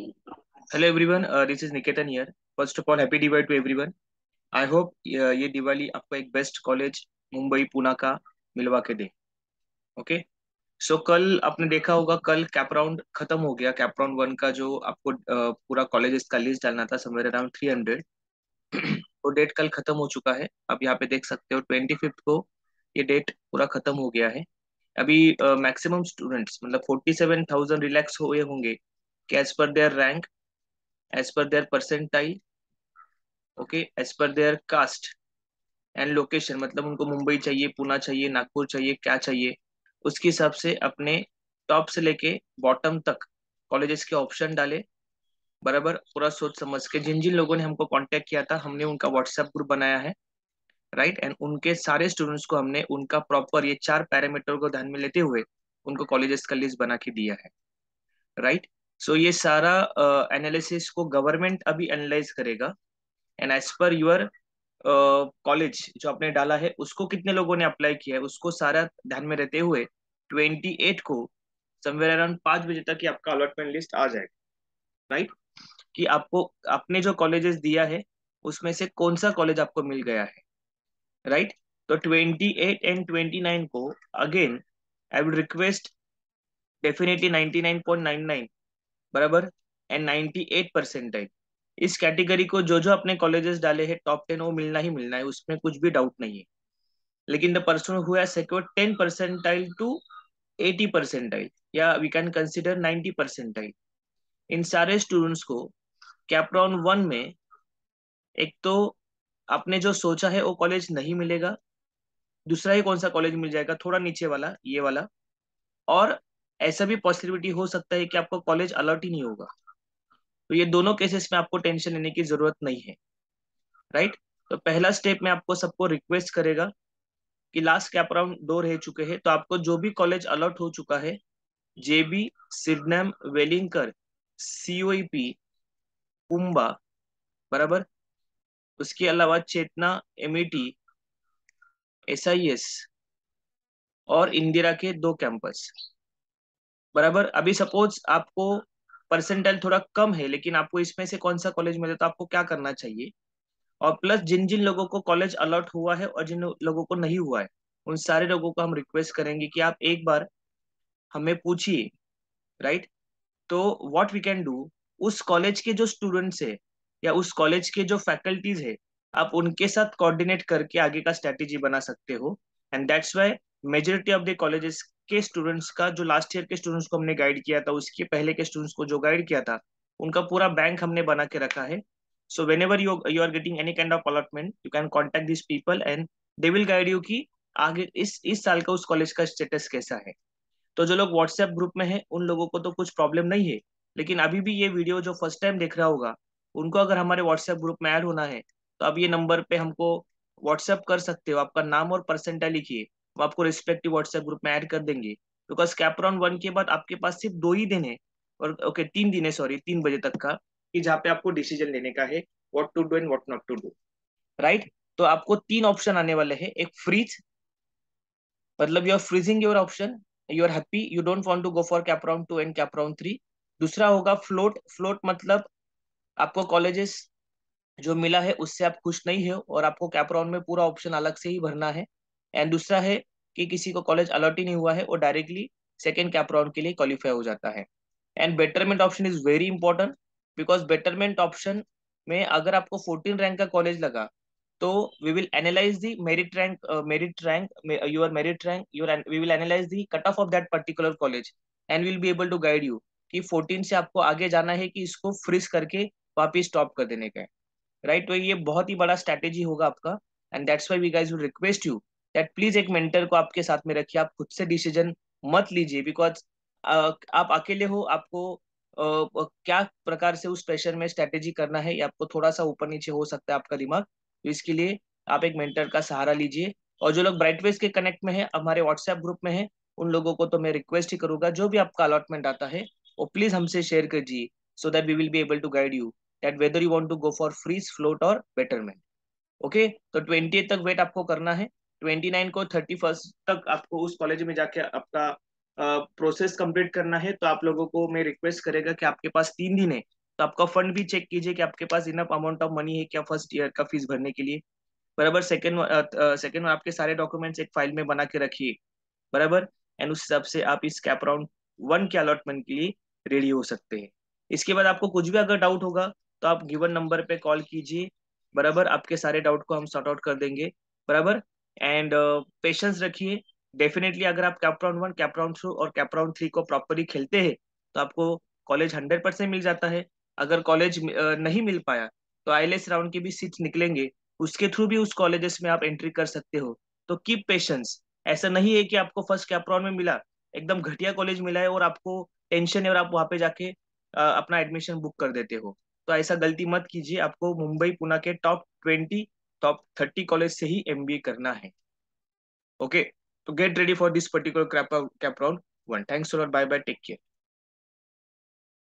Hello everyone this is Niketan here first of all happy Diwali to everyone I hope ये दिवाली आपको एक best college Mumbai Pune का मिलवा के दे ओके सो कल आपने देखा होगा कल कैप राउंड खत्म हो गया कैप राउंड वन का जो आपको uh, पूरा कॉलेज का लिस्ट डालना था समवेयर अराउंड थ्री हंड्रेड वो डेट कल खत्म हो चुका है आप यहाँ पे देख सकते हो ट्वेंटी फिफ्थ को ये डेट पूरा खत्म हो गया है अभी मैक्सिमम uh, स्टूडेंट्स मतलब फोर्टी सेवन थाउजेंड रिलैक्स हुए होंगे as per their rank as per their percentile okay as per their caste and location मतलब उनको मुंबई चाहिए पूना चाहिए नागपुर चाहिए क्या चाहिए उसके हिसाब से अपने टॉप से लेके बॉटम तक कॉलेजेस के ऑप्शन डाले बराबर पूरा सोच समझ के जिन जिन लोगों ने हमको कांटेक्ट किया था हमने उनका व्हाट्सएप ग्रुप बनाया है राइट एंड उनके सारे स्टूडेंट्स को हमने उनका प्रॉपर ये चार पैरामीटर को ध्यान में लेते हुए उनको कॉलेजेस का लिस्ट बना के दिया है राइट सो ये सारा एनालिसिस uh, को गवर्नमेंट अभी एनालाइज करेगा and as per your college जो आपने डाला है उसको कितने लोगों ने अप्लाई किया है उसको सारा ध्यान में रहते हुए ट्वेंटी एट को समवेयर अराउंड पांच बजे तक ही आपका अलॉटमेंट लिस्ट आ जाएगा राइट कि आपको आपने जो कॉलेजेस दिया है उसमें से कौन सा कॉलेज आपको मिल गया है राइट तो twenty eight and twenty nine को again I would request definitely ninety nine point nine nine बराबर एंड नाइनटी एट परसेंट है इस कैटेगरी को जो जो अपने कॉलेजेस डाले हैं टॉप टेन वो मिलना ही मिलना है उसमें कुछ भी डाउट नहीं है लेकिन the person who has secured 10 percentile to 80 percentile या वी कैन कंसीडर 90 परसेंटाइल इन सारे स्टूडेंट्स को कैप्रॉन वन में एक तो आपने जो सोचा है वो कॉलेज नहीं मिलेगा दूसरा ही कौन सा कॉलेज मिल जाएगा थोड़ा नीचे वाला ये वाला और ऐसा भी पॉसिबिलिटी हो सकता है कि आपको कॉलेज अलर्ट ही नहीं होगा तो ये दोनों केसेस में आपको टेंशन लेने की जरूरत नहीं है राइट तो पहला स्टेप में आपको सबको रिक्वेस्ट करेगा कि लास्ट कैप राउंड दो रह चुके हैं तो आपको जो भी कॉलेज अलर्ट हो चुका है जेबी सिडनम वेलिंगकर सीओपी कुंबा बराबर उसके अलावा चेतना एमईटी एसआईएस e और इंदिरा के दो कैंपस बराबर अभी सपोज आपको परसेंटेज थोड़ा कम है लेकिन आपको इसमें से कौन सा कॉलेज मिले तो आपको क्या करना चाहिए और प्लस जिन जिन लोगों को कॉलेज अलॉट हुआ है और जिन लोगों को नहीं हुआ है उन सारे लोगों को हम रिक्वेस्ट करेंगे कि आप एक बार हमें पूछिए राइट तो व्हाट वी कैन डू उस कॉलेज के जो स्टूडेंट्स है या उस कॉलेज के जो फैकल्टीज है आप उनके साथ कोऑर्डिनेट करके आगे का स्ट्रेटेजी बना सकते हो and that's why majority of the colleges के स्टूडेंट्स का जो लास्ट ईयर के स्टूडेंट्स को हमने गाइड किया था उसके पहले के स्टूडेंट्स को जो गाइड किया था उनका पूरा बैंक हमने बना के रखा है so whenever you you are getting any kind of allotment you can contact this people and they will guide you की आगे इस इस साल का उस कॉलेज का स्टेटस कैसा है तो जो लोग व्हाट्सएप ग्रुप में है उन लोगों को तो कुछ प्रॉब्लम नहीं है लेकिन अभी भी ये वीडियो जो फर्स्ट टाइम देख रहा होगा उनको अगर हमारे व्हाट्सएप ग्रुप में ऐड होना है तो आप ये नंबर पे हमको व्हाट्सएप कर सकते हो आपका नाम और परसेंटा लिखिए वो आपको रिस्पेक्टिव व्हाट्सएप ग्रुप में ऐड कर देंगे बिकॉज कैपरॉन वन के बाद आपके पास सिर्फ दो ही दिन है और ओके okay, तीन दिन है सॉरी तीन बजे तक का कि जहाँ पे आपको डिसीजन लेने का है what to do and what not to do right तो आपको तीन ऑप्शन आने वाले हैं एक फ्रीज मतलब you are freezing your option you are happy you don't want to go for cap round two and cap round three दूसरा होगा फ्लोट फ्लोट मतलब आपको कॉलेजेस जो मिला है उससे आप खुश नहीं है और आपको कैपराउंड में पूरा ऑप्शन अलग से ही भरना है एंड दूसरा है कि किसी को कॉलेज अलॉट ही नहीं हुआ है वो डायरेक्टली सेकेंड कैप राउंड के लिए क्वालिफाई हो जाता है and betterment option is very important because betterment option में अगर आपको फोर्टीन रैंक का कॉलेज लगा तो we will analyze the merit rank merit rank your merit rank your we will analyze the cut off of that particular college and will be able to guide you कि 14 से आपको आगे जाना है कि इसको फ्रिज करके वापिस स्टॉप कर देने का राइट right? तो ये बहुत ही बड़ा स्ट्रैटेजी होगा आपका and that's why we guys will request you that please एक मेंटर को आपके साथ में रखिए आप खुद से डिसीजन मत लीजिए बिकॉज आप अकेले हो आपको आ, क्या प्रकार से उस प्रेशर में स्ट्रेटेजी करना है या आपको थोड़ा सा ऊपर नीचे हो सकता है आपका दिमाग तो इसके लिए आप एक मेंटर का सहारा लीजिए और जो लोग ब्राइटवेज के कनेक्ट में है हमारे व्हाट्सएप ग्रुप में है उन लोगों को तो मैं रिक्वेस्ट ही करूंगा जो भी आपका अलॉटमेंट आता है वो प्लीज हमसे शेयर कीजिए so that we will be able to guide you that whether you want to go for freeze float और बेटरमेंट ओके तो ट्वेंटी तक वेट आपको करना है ट्वेंटी नाइन को थर्टी फर्स्ट तक आपको उस कॉलेज में जाके आपका प्रोसेस कंप्लीट करना है तो आप लोगों को मैं रिक्वेस्ट करेगा कि आपके पास तीन दिन है तो आपका फंड भी चेक कीजिए कि आपके पास इनफ अमाउंट ऑफ मनी है क्या फर्स्ट ईयर का फीस भरने के लिए बराबर सेकेंड सेकेंड आपके सारे डॉक्यूमेंट्स एक फाइल में बना के रखिए बराबर एंड उस हिसाब से आप इस कैप राउंड वन के अलॉटमेंट के लिए रेडी हो सकते हैं इसके बाद आपको कुछ भी अगर डाउट होगा तो आप गिवन नंबर पे कॉल कीजिए बराबर आपके सारे डाउट को हम सॉर्ट आउट कर देंगे बराबर एंड पेशेंस uh, रखिए डेफिनेटली अगर आप कैपराउंड वन कैपराउंड टू और कैपराउंड थ्री को प्रॉपरली खेलते हैं तो आपको कॉलेज हंड्रेड परसेंट मिल जाता है अगर कॉलेज नहीं मिल पाया तो आई राउंड की भी सीट निकलेंगे उसके थ्रू भी उस कॉलेजेस में आप एंट्री कर सकते हो तो कीप पेशेंस ऐसा नहीं है कि आपको फर्स्ट कैपराउंड में मिला एकदम घटिया कॉलेज मिला है और आपको टेंशन है और आप वहाँ पे जाके अपना एडमिशन बुक कर देते हो तो ऐसा गलती मत कीजिए आपको मुंबई पुणे के top twenty top thirty college से ही एम करना है ओके तो get ready for this particular cap round one thanks bye bye take care